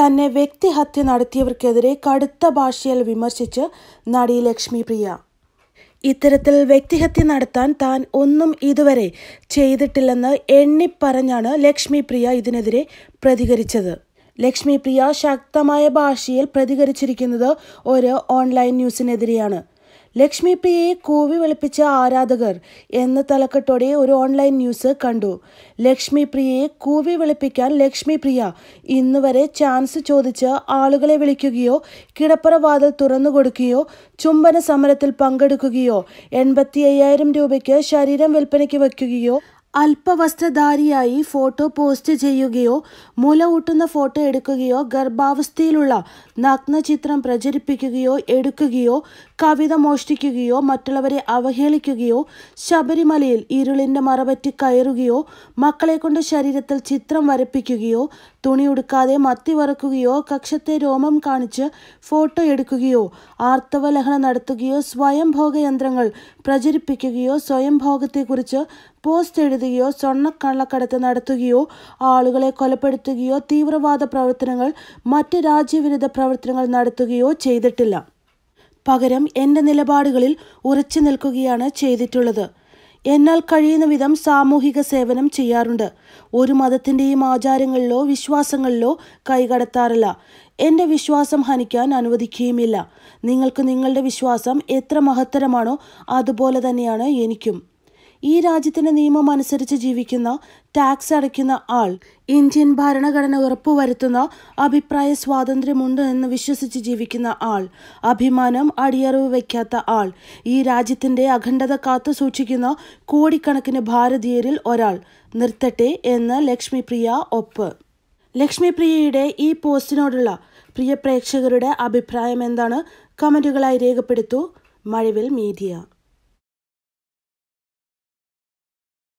തന്നെ വ്യക്തിഹത്യ നടത്തിയവർക്കെതിരെ കടുത്ത ഭാഷയിൽ വിമർശിച്ച് നടി പ്രിയ ഇത്തരത്തിൽ വ്യക്തിഹത്യ നടത്താൻ താൻ ഒന്നും ഇതുവരെ ചെയ്തിട്ടില്ലെന്ന് എണ്ണിപ്പറഞ്ഞാണ് പ്രിയ ഇതിനെതിരെ പ്രതികരിച്ചത് പ്രിയ ശക്തമായ ഭാഷയിൽ പ്രതികരിച്ചിരിക്കുന്നത് ഒരു ഓൺലൈൻ ന്യൂസിനെതിരെയാണ് ലക്ഷ്മിപ്രിയയെ കൂവി വിളിപ്പിച്ച ആരാധകർ എന്ന തലക്കെട്ടോടെ ഒരു ഓൺലൈൻ ന്യൂസ് കണ്ടു ലക്ഷ്മിപ്രിയയെ കൂവി വിളിപ്പിക്കാൻ ലക്ഷ്മിപ്രിയ വരെ ചാൻസ് ചോദിച്ച് ആളുകളെ വിളിക്കുകയോ കിടപ്പറ വാതിൽ തുറന്നു കൊടുക്കുകയോ ചുംബന സമരത്തിൽ പങ്കെടുക്കുകയോ എൺപത്തി അയ്യായിരം രൂപയ്ക്ക് ശരീരം വിൽപ്പനയ്ക്ക് വയ്ക്കുകയോ അല്പവസ്ത്രധാരിയായി ഫോട്ടോ പോസ്റ്റ് ചെയ്യുകയോ മുല ഊട്ടുന്ന ഫോട്ടോ എടുക്കുകയോ ഗർഭാവസ്ഥയിലുള്ള നഗ്നചിത്രം പ്രചരിപ്പിക്കുകയോ എടുക്കുകയോ കവിത മോഷ്ടിക്കുകയോ മറ്റുള്ളവരെ അവഹേളിക്കുകയോ ശബരിമലയിൽ ഇരുളിൻ്റെ മറപറ്റി കയറുകയോ മക്കളെക്കൊണ്ട് ശരീരത്തിൽ ചിത്രം വരപ്പിക്കുകയോ തുണി ഉടുക്കാതെ മത്തി വറക്കുകയോ കക്ഷത്തെ രോമം കാണിച്ച് ഫോട്ടോ എടുക്കുകയോ ആർത്തവലഹനം നടത്തുകയോ സ്വയംഭോഗ യന്ത്രങ്ങൾ പ്രചരിപ്പിക്കുകയോ സ്വയംഭോഗത്തെക്കുറിച്ച് പോസ്റ്റ് എഴുതുകയോ സ്വർണ്ണക്കള്ളക്കടത്ത് നടത്തുകയോ ആളുകളെ കൊലപ്പെടുത്തുകയോ തീവ്രവാദ പ്രവർത്തനങ്ങൾ മറ്റ് രാജ്യവിരുദ്ധ പ്രവർത്തനങ്ങൾ നടത്തുകയോ ചെയ്തിട്ടില്ല പകരം എന്റെ നിലപാടുകളിൽ ഉറച്ചു നിൽക്കുകയാണ് ചെയ്തിട്ടുള്ളത് എന്നാൽ കഴിയുന്ന വിധം സാമൂഹിക സേവനം ചെയ്യാറുണ്ട് ഒരു മതത്തിൻ്റെയും ആചാരങ്ങളിലോ വിശ്വാസങ്ങളിലോ കൈകടത്താറില്ല എൻ്റെ വിശ്വാസം ഹനിക്കാൻ അനുവദിക്കുകയുമില്ല നിങ്ങൾക്ക് നിങ്ങളുടെ വിശ്വാസം എത്ര മഹത്തരമാണോ അതുപോലെ തന്നെയാണ് എനിക്കും ഈ രാജ്യത്തിന്റെ നിയമം അനുസരിച്ച് ജീവിക്കുന്ന ടാക്സ് അടയ്ക്കുന്ന ആൾ ഇന്ത്യൻ ഭരണഘടന ഉറപ്പുവരുത്തുന്ന അഭിപ്രായ സ്വാതന്ത്ര്യമുണ്ട് എന്ന് വിശ്വസിച്ച് ജീവിക്കുന്ന ആൾ അഭിമാനം അടിയറവ് വയ്ക്കാത്ത ആൾ ഈ രാജ്യത്തിന്റെ അഖണ്ഡത കാത്തു സൂക്ഷിക്കുന്ന കോടിക്കണക്കിന് ഭാരതീയരിൽ ഒരാൾ നിർത്തട്ടെ എന്ന് പ്രിയ ഒപ്പ് പ്രിയയുടെ ഈ പോസ്റ്റിനോടുള്ള പ്രിയ പ്രേക്ഷകരുടെ അഭിപ്രായം എന്താണ് കമൻറ്റുകളായി രേഖപ്പെടുത്തു മഴവിൽ മീഡിയ